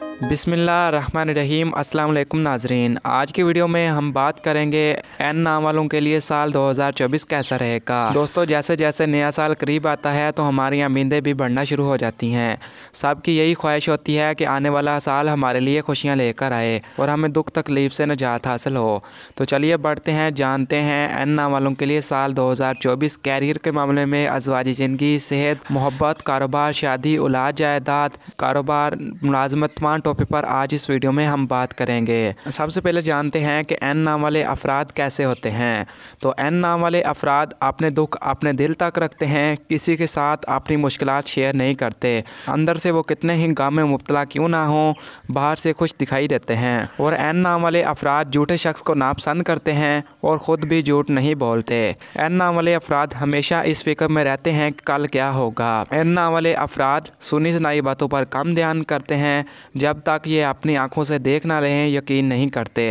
Thank you. अस्सलाम अल्लाम नाजरीन आज की वीडियो में हम बात करेंगे एन नाम वालों के लिए साल 2024 कैसा रहेगा दोस्तों जैसे जैसे नया साल करीब आता है तो हमारी उम्मीदें भी बढ़ना शुरू हो जाती हैं सबकी यही ख्वाहिश होती है कि आने वाला साल हमारे लिए खुशियां लेकर आए और हमें दुख तकलीफ से निजात हासिल हो तो चलिए बढ़ते हैं जानते हैं एन नाम वालों के लिए साल दो कैरियर के मामले में अजवाजी ज़िंदगी सेहत मोहब्बत कारोबार शादी औलाद जायदाद कारोबार मुलाजमत टॉपिक पर आज इस वीडियो में हम बात करेंगे सबसे पहले जानते हैं कि एन नाम वाले अफराद कैसे होते हैं तो एन नाम वाले अफराद अपने दुख अपने दिल तक रखते हैं किसी के साथ अपनी मुश्किल शेयर नहीं करते अंदर से वो कितने ही गम में मुबतला क्यों ना हो बाहर से खुश दिखाई देते हैं और एन नाम वाले अफराद झूठे शख्स को नापसंद करते हैं और ख़ुद भी झूठ नहीं बोलते एन नाम वाले अफराद हमेशा इस फिक्र में रहते हैं कि कल क्या होगा एन नाम वाले अफराद सुनी सुनाई बातों पर कम ध्यान करते हैं जब जब तक ये अपनी आँखों से देख ना रहे यकीन नहीं करते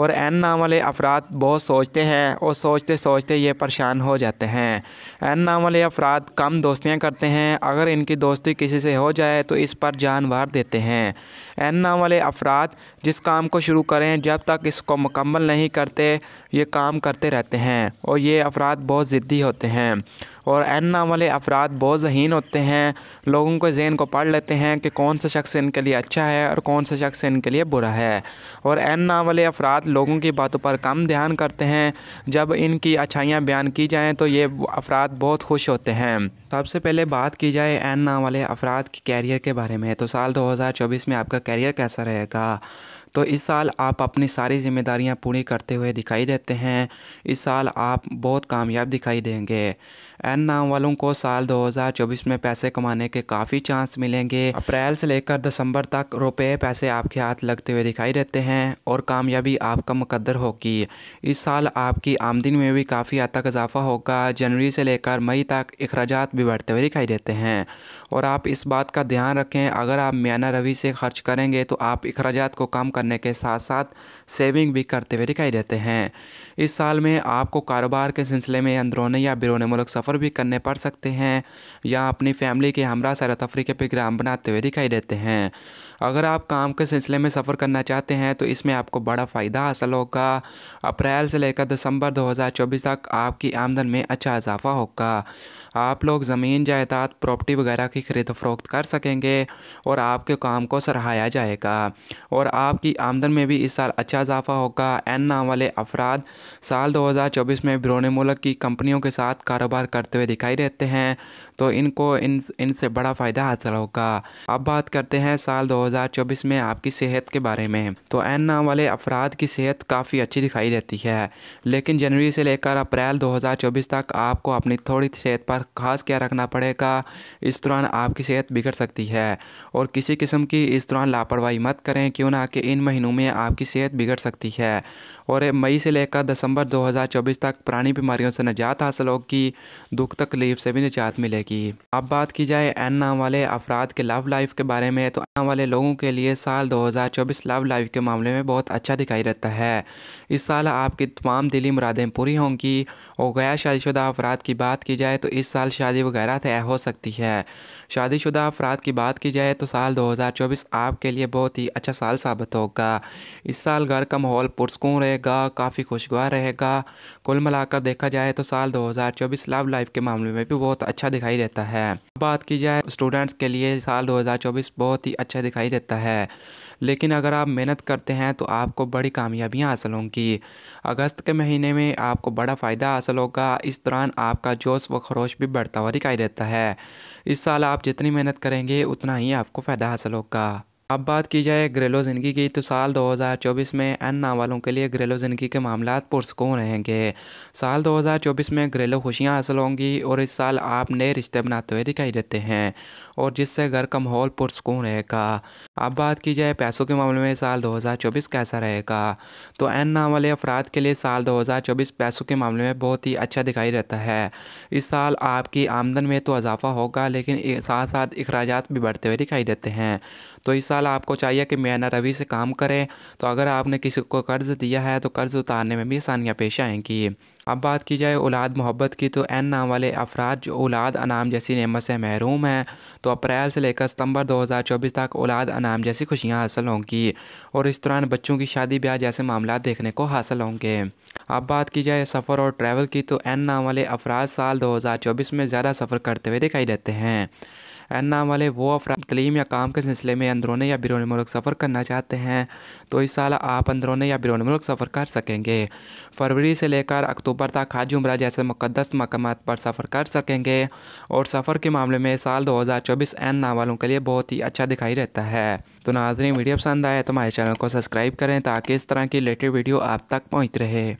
और एन नाम वाले अफराद बहुत सोचते हैं और सोचते सोचते ये परेशान हो जाते हैं एन नाम वाले अफराद कम दोस्तियाँ करते हैं अगर इनकी दोस्ती किसी से हो जाए तो इस पर जान वार देते हैं एन नाम वाले अफराद जिस काम को शुरू करें जब तक इसको मुकम्मल नहीं करते ये काम करते रहते हैं और ये अफराद बहुत ज़िद्दी होते हैं और एन नाम वाले अफराद बहुत जहीन होते हैं लोगों के जेन को पढ़ लेते हैं कि कौन सा शख्स इनके लिए अच्छा है है और कौन सा शख्स इनके लिए बुरा है और एन नाम वाले अफराद लोगों की बातों पर कम ध्यान करते हैं जब इनकी अच्छाइयाँ बयान की जाएँ तो ये अफराद बहुत खुश होते हैं सबसे तो पहले बात की जाए एन नाम वाले अफराद के कैरियर के बारे में तो साल 2024 में आपका कैरियर कैसा रहेगा तो इस साल आप अपनी सारी जिम्मेदारियां पूरी करते हुए दिखाई देते हैं इस साल आप बहुत कामयाब दिखाई देंगे एन नाम वालों को साल 2024 में पैसे कमाने के काफ़ी चांस मिलेंगे अप्रैल से लेकर दिसंबर तक रुपए पैसे आपके हाथ लगते हुए दिखाई देते हैं और कामयाबी आपका मुकद्दर होगी इस साल आपकी आमदनी में भी काफ़ी हद तक इजाफा होगा जनवरी से लेकर मई तक अखराज भी बढ़ते हुए दिखाई देते हैं और आप इस बात का ध्यान रखें अगर आप म्याना रवि से खर्च करेंगे तो आप अखराज को कम करने के साथ साथ सेविंग भी करते हुए दिखाई देते हैं इस साल में आपको कारोबार के सिलसिले में अंदरूनी या बिरून मुल्क सफ़र भी करने पड़ सकते हैं या अपनी फैमिली के हमरा सैर तफरी के प्रोग्राम बनाते हुए दिखाई देते हैं अगर आप काम के सिलसिले में सफ़र करना चाहते हैं तो इसमें आपको बड़ा फ़ायदा हासिल होगा अप्रैल से लेकर दिसंबर 2024 तक आपकी आमदन में अच्छा इजाफा होगा आप लोग ज़मीन जायदाद प्रॉपर्टी वगैरह की खरीद फरोख्त कर सकेंगे और आपके काम को सराहाया जाएगा और आपकी आमदन में भी इस साल अच्छा इजाफा होगा एन नाम वाले अफराद साल 2024 में बिरौने मुल्क की कंपनियों के साथ कारोबार करते हुए दिखाई देते हैं तो इनको इन इनसे बड़ा फ़ायदा हासिल होगा अब बात करते हैं साल 2024 में आपकी सेहत के बारे में तो एन नाम वाले अफराद की सेहत काफ़ी अच्छी दिखाई देती है लेकिन जनवरी से लेकर अप्रैल 2024 तक आपको अपनी थोड़ी सेहत पर खास क्या रखना पड़ेगा इस दौरान आपकी सेहत बिगड़ सकती है और किसी किस्म की इस दौरान लापरवाही मत करें क्यों ना कि इन महीनों में आपकी सेहत बिगड़ सकती है और मई से लेकर दिसंबर दो तक पुरानी बीमारियों से निजात हासिल होगी दुख तकलीफ से भी निजात मिलेगी अब बात की जाए एन नाम वाले अफराद के लव लाइफ के बारे में तो एन वाले लोगों के के लिए साल 2024 लव लाइफ के मामले में बहुत अच्छा दिखाई देता है इस साल आपकी तमाम दिली मुरादें पूरी होंगी और गैर शादीशुदा अफराद की बात की जाए तो इस साल शादी वगैरह तय हो सकती है शादीशुदा अफराद की बात की जाए तो साल 2024 आपके लिए बहुत ही अच्छा साल साबित होगा इस साल घर का माहौल पुरस्कून रहेगा काफ़ी खुशगवार रहेगा कुल मिलाकर देखा जाए तो साल दो लव लाइफ के मामले में भी बहुत अच्छा दिखाई देता है बात की जाए स्टूडेंट्स तो के लिए साल 2024 बहुत ही अच्छा दिखाई देता देता है लेकिन अगर आप मेहनत करते हैं तो आपको बड़ी कामयाबियाँ हासिल होंगी अगस्त के महीने में आपको बड़ा फ़ायदा हासिल होगा इस दौरान आपका जोश व खरोश भी बढ़ता हुआ दिखाई देता है इस साल आप जितनी मेहनत करेंगे उतना ही आपको फ़ायदा हासिल होगा अब बात की जाए घरेलू ज़िंदगी की तो साल 2024 में एन नावालों के लिए घरेलू ज़िंदगी के मामला पुरसकून रहेंगे साल 2024 में घरेलू खुशियाँ हासिल होंगी और इस साल आप नए रिश्ते बनाते हुए दिखाई देते हैं और जिससे घर का माहौल पुरसकून रहेगा अब बात की जाए पैसों के मामले में साल 2024 कैसा रहेगा तो एन ना वाले अफराद के लिए साल दो पैसों के मामले में बहुत ही अच्छा दिखाई देता है इस साल आपकी आमदन में तो इजाफा होगा लेकिन साथ साथ अखराज भी बढ़ते हुए दिखाई देते हैं तो इस साल आपको चाहिए कि मियाना रवि से काम करें तो अगर आपने किसी को कर्ज़ दिया है तो कर्ज़ उतारने में भी आसानियाँ पेश आएंगी अब बात की जाए औलाद मोहब्बत की तो एन नाम वाले अफराद जो औलाद अनाम जैसी नमत से महरूम हैं तो अप्रैल से लेकर सितंबर 2024 तक औलाद अनाम जैसी खुशियां हासिल होंगी और इस दौरान बच्चों की शादी ब्याह जैसे मामला देखने को हासिल होंगे अब बात की जाए सफ़र और ट्रैवल की तो एन नाम वाले अफराद साल 2024 में ज़्यादा सफ़र करते हुए दिखाई देते हैं एन नाम वाले वो अफरा तलीम या काम के सिलसिले में अंदरूनी या बिरून मुल्क सफ़र करना चाहते हैं तो इस साल आप अंदरूनी या बिरून मुल्क सफ़र कर सकेंगे फरवरी से लेकर अक्टूबर तक हाज उम्र जैसे मुकदस मकाम पर सफ़र कर सकेंगे और सफ़र के मामले में साल दो हज़ार चौबीस एन नाम वालों के लिए बहुत ही अच्छा दिखाई रहता है तो नाजरीन वीडियो पसंद आए तो हमारे चैनल को सब्सक्राइब करें ताकि इस तरह की लेटेस्ट वीडियो आप तक पहुँच रहे